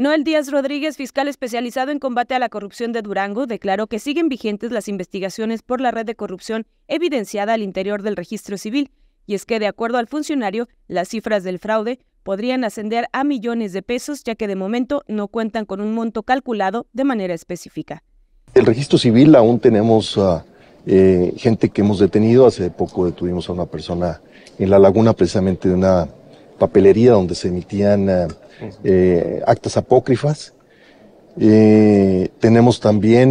Noel Díaz Rodríguez, fiscal especializado en combate a la corrupción de Durango, declaró que siguen vigentes las investigaciones por la red de corrupción evidenciada al interior del registro civil, y es que, de acuerdo al funcionario, las cifras del fraude podrían ascender a millones de pesos, ya que de momento no cuentan con un monto calculado de manera específica. El registro civil aún tenemos ah, eh, gente que hemos detenido, hace poco detuvimos a una persona en la laguna precisamente de una papelería donde se emitían eh, eh, actas apócrifas. Eh, tenemos también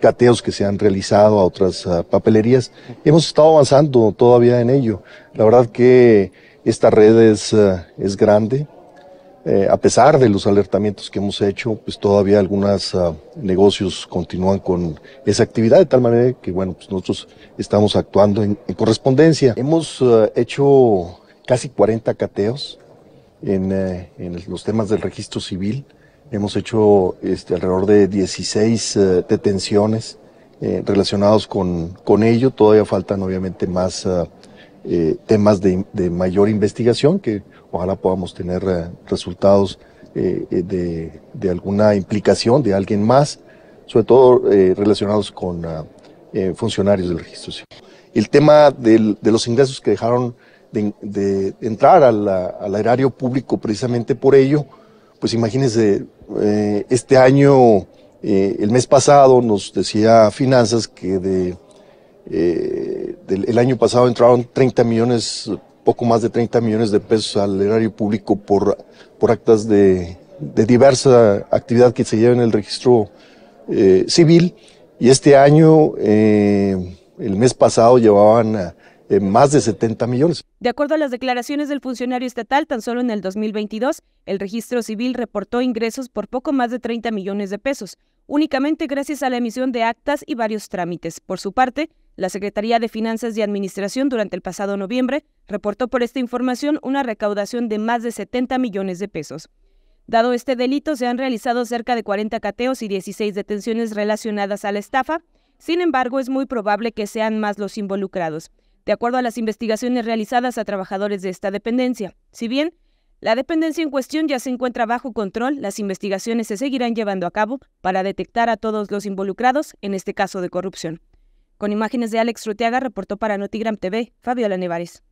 cateos que se han realizado a otras papelerías. Hemos estado avanzando todavía en ello. La verdad que esta red es, es grande. a pesar de los alertamientos que hemos hecho, pues todavía algunos negocios continúan con esa actividad, de tal manera que, bueno, pues nosotros estamos actuando en, en correspondencia. Hemos hecho casi 40 cateos en, eh, los temas del registro civil. Hemos hecho este, alrededor de 16 eh, detenciones eh, relacionados con, con ello. Todavía faltan obviamente más temas de, de, mayor investigación que ojalá podamos tener resultados de, de, alguna implicación de alguien más, sobre todo relacionados con funcionarios del registro civil. El tema del, de los ingresos que dejaron de, entrar al erario público precisamente por ello. Pues imagínense, eh, este año, eh, el mes pasado nos decía Finanzas que de, eh, del, el año pasado entraron 30 millones, poco más de 30 millones de pesos al erario público por, por actas de, de diversa actividad que se lleva en el registro civil. Y este año, el mes pasado, llevaban a más de 70 millones. De acuerdo a las declaraciones del funcionario estatal, tan solo en el 2022, el registro civil reportó ingresos por poco más de 30 millones de pesos, únicamente gracias a la emisión de actas y varios trámites. Por su parte, la Secretaría de Finanzas y Administración durante el pasado noviembre reportó por esta información una recaudación de más de 70 millones de pesos. Dado este delito, se han realizado cerca de 40 cateos y 16 detenciones relacionadas a la estafa. Sin embargo, es muy probable que sean más los involucrados de acuerdo a las investigaciones realizadas a trabajadores de esta dependencia. Si bien la dependencia en cuestión ya se encuentra bajo control, las investigaciones se seguirán llevando a cabo para detectar a todos los involucrados en este caso de corrupción. Con imágenes de Alex Ruteaga, reportó para Notigram TV, Fabiola Nevares.